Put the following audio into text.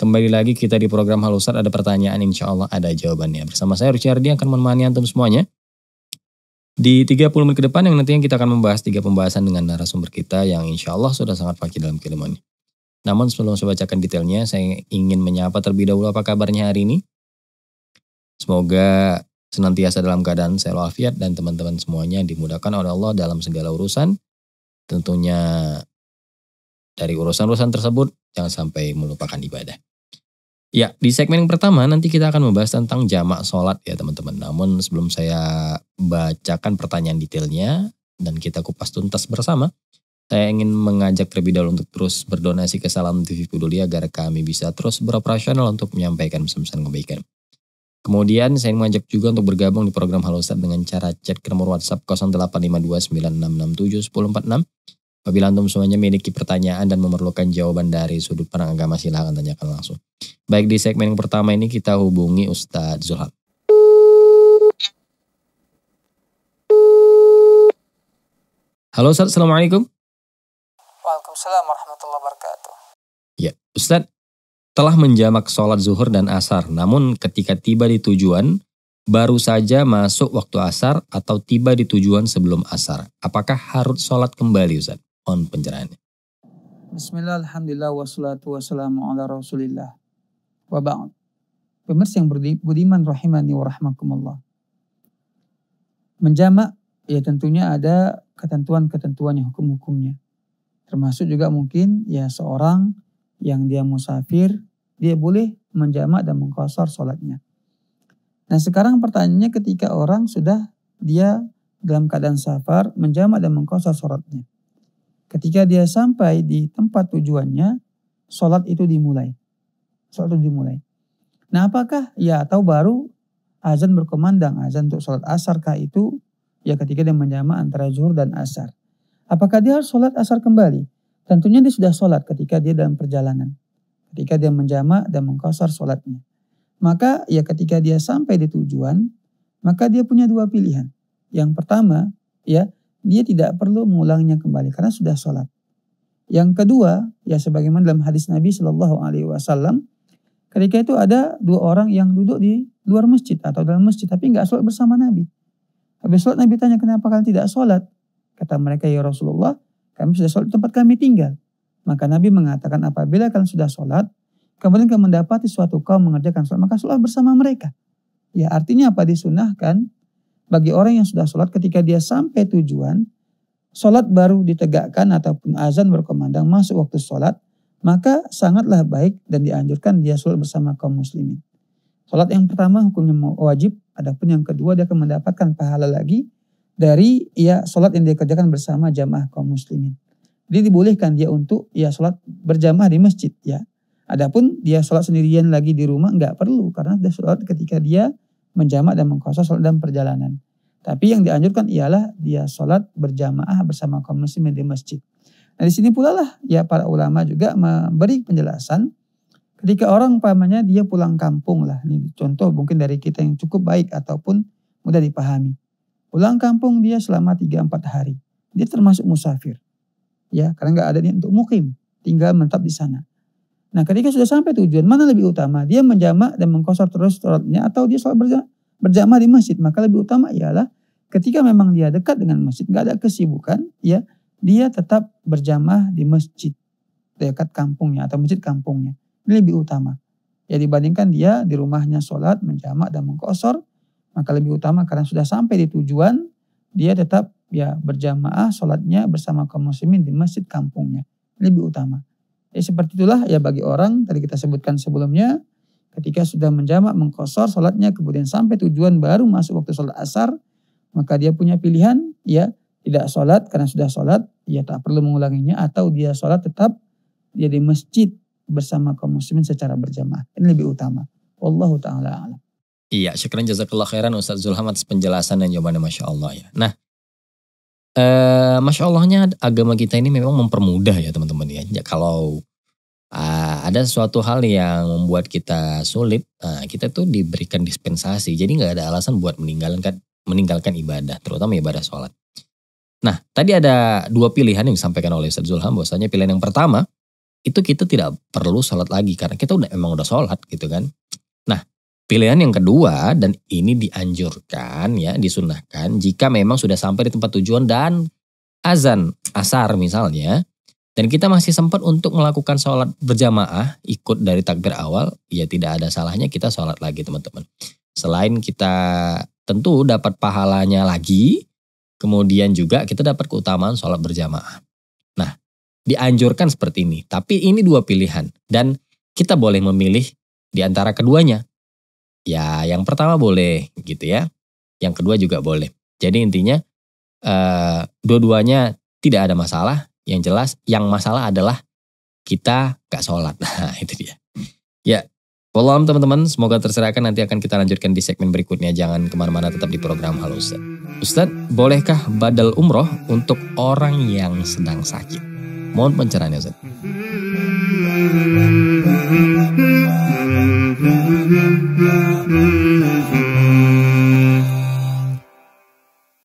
Kembali lagi kita di program Halo Ustaz ada pertanyaan insya Allah ada jawabannya. Bersama saya Ruciardi akan menemani antum semuanya. Di 30 menit ke depan yang nantinya kita akan membahas tiga pembahasan dengan narasumber kita yang insya Allah sudah sangat fakir dalam keilmuannya. Namun sebelum saya bacakan detailnya, saya ingin menyapa terlebih dahulu apa kabarnya hari ini. Semoga senantiasa dalam keadaan sehat walafiat dan teman-teman semuanya dimudahkan oleh Allah dalam segala urusan. Tentunya dari urusan-urusan tersebut jangan sampai melupakan ibadah. Ya, di segmen yang pertama nanti kita akan membahas tentang jamak sholat ya teman-teman. Namun sebelum saya bacakan pertanyaan detailnya dan kita kupas tuntas bersama, saya ingin mengajak terlebih dahulu untuk terus berdonasi ke Salam TV Peduli agar kami bisa terus beroperasional untuk menyampaikan pesan-pesan kebaikan. Kemudian saya ingin mengajak juga untuk bergabung di program Halo Ustaz dengan cara chat ke nomor WhatsApp 085296671046. Apabila antum semuanya memiliki pertanyaan dan memerlukan jawaban dari sudut pandang agama silahkan tanyakan langsung. Baik di segmen yang pertama ini kita hubungi Ustadz Zulham. Halo Ustaz, Assalamualaikum. Waalaikumsalam warahmatullahi wabarakatuh. Ya, Ustaz, telah menjamak sholat zuhur dan asar, namun ketika tiba di tujuan, baru saja masuk waktu asar atau tiba di tujuan sebelum asar. Apakah harus sholat kembali Ustaz? On pencerahannya. Bismillah, Alhamdulillah, wassalatu wassalamu ala rasulillah wa ba'd. Pemirsa yang budiman rahimani wa rahmakumullah. Menjamak ya tentunya ada ketentuan-ketentuannya hukum-hukumnya. Termasuk juga mungkin ya seorang yang dia musafir dia boleh menjamak dan mengkosor sholatnya. Nah sekarang pertanyaannya ketika orang sudah dia dalam keadaan safar menjamak dan mengkosor sholatnya. Ketika dia sampai di tempat tujuannya, sholat itu dimulai. Sholat itu dimulai. Nah apakah ya atau baru azan berkomandang, azan untuk sholat asar kah itu ya ketika dia menjama antara zuhur dan asar. Apakah dia harus sholat asar kembali? Tentunya dia sudah sholat ketika dia dalam perjalanan. Ketika dia menjama dan mengkosar sholatnya. Maka ya ketika dia sampai di tujuan, maka dia punya dua pilihan. Yang pertama ya dia tidak perlu mengulangnya kembali karena sudah sholat. Yang kedua, ya sebagaimana dalam hadis Nabi Shallallahu Alaihi Wasallam, Ketika itu ada dua orang yang duduk di luar masjid atau dalam masjid tapi nggak sholat bersama Nabi. Habis sholat Nabi tanya kenapa kalian tidak sholat? Kata mereka ya Rasulullah kami sudah sholat di tempat kami tinggal. Maka Nabi mengatakan apabila kalian sudah sholat kemudian kalian mendapati suatu kaum mengerjakan sholat maka sholat bersama mereka. Ya artinya apa disunahkan bagi orang yang sudah sholat ketika dia sampai tujuan sholat baru ditegakkan ataupun azan berkomandang masuk waktu sholat maka sangatlah baik dan dianjurkan dia sholat bersama kaum muslimin. Sholat yang pertama hukumnya wajib, adapun yang kedua dia akan mendapatkan pahala lagi dari ya sholat yang dia kerjakan bersama jamaah kaum muslimin. Jadi dibolehkan dia untuk ya sholat berjamaah di masjid ya. Adapun dia sholat sendirian lagi di rumah nggak perlu karena dia sholat ketika dia menjamak dan mengkosa sholat dalam perjalanan. Tapi yang dianjurkan ialah dia sholat berjamaah bersama kaum muslimin di masjid. Nah di sini pula lah ya para ulama juga memberi penjelasan ketika orang umpamanya dia pulang kampung lah. Ini contoh mungkin dari kita yang cukup baik ataupun mudah dipahami. Pulang kampung dia selama 3-4 hari. Dia termasuk musafir. Ya, karena nggak ada niat untuk mukim, tinggal menetap di sana. Nah, ketika sudah sampai tujuan, mana lebih utama? Dia menjamak dan mengkosor terus sholatnya atau dia sholat berjamaah berjama di masjid? Maka lebih utama ialah ketika memang dia dekat dengan masjid, nggak ada kesibukan, ya dia tetap berjamaah di masjid dekat kampungnya atau masjid kampungnya. Ini lebih utama. Ya dibandingkan dia di rumahnya sholat, menjamak dan mengkosor, maka lebih utama karena sudah sampai di tujuan, dia tetap ya berjamaah sholatnya bersama kaum muslimin di masjid kampungnya. Lebih utama. Ya seperti itulah ya bagi orang, tadi kita sebutkan sebelumnya, ketika sudah menjamak, mengkosor sholatnya, kemudian sampai tujuan baru masuk waktu sholat asar, maka dia punya pilihan ya tidak sholat karena sudah sholat ya tak perlu mengulanginya atau dia sholat tetap jadi masjid bersama kaum muslimin secara berjamaah ini lebih utama Wallahu ta'ala alam Iya, syukran jazakallah khairan Ustaz Zulhamat penjelasan dan jawabannya Masya Allah ya. Nah, eh, Masya Allahnya agama kita ini memang mempermudah ya teman-teman ya. ya kalau uh, ada suatu hal yang membuat kita sulit, uh, kita tuh diberikan dispensasi. Jadi nggak ada alasan buat meninggalkan meninggalkan ibadah, terutama ibadah sholat. Nah, tadi ada dua pilihan yang disampaikan oleh Ustaz Zulham. Bahwasanya pilihan yang pertama, itu kita tidak perlu sholat lagi. Karena kita udah emang udah sholat gitu kan. Nah, pilihan yang kedua, dan ini dianjurkan ya, disunahkan. Jika memang sudah sampai di tempat tujuan dan azan asar misalnya. Dan kita masih sempat untuk melakukan sholat berjamaah, ikut dari takbir awal, ya tidak ada salahnya kita sholat lagi teman-teman. Selain kita tentu dapat pahalanya lagi, Kemudian juga kita dapat keutamaan sholat berjamaah. Nah, dianjurkan seperti ini. Tapi ini dua pilihan. Dan kita boleh memilih di antara keduanya. Ya, yang pertama boleh gitu ya. Yang kedua juga boleh. Jadi intinya eh, dua-duanya tidak ada masalah. Yang jelas, yang masalah adalah kita gak sholat. Nah, itu dia. Ya, Follow teman-teman, semoga terserahkan nanti akan kita lanjutkan di segmen berikutnya. Jangan kemana-mana tetap di program Halo Ustaz. Ustaz, bolehkah badal umroh untuk orang yang sedang sakit? Mohon pencerahannya Ustaz.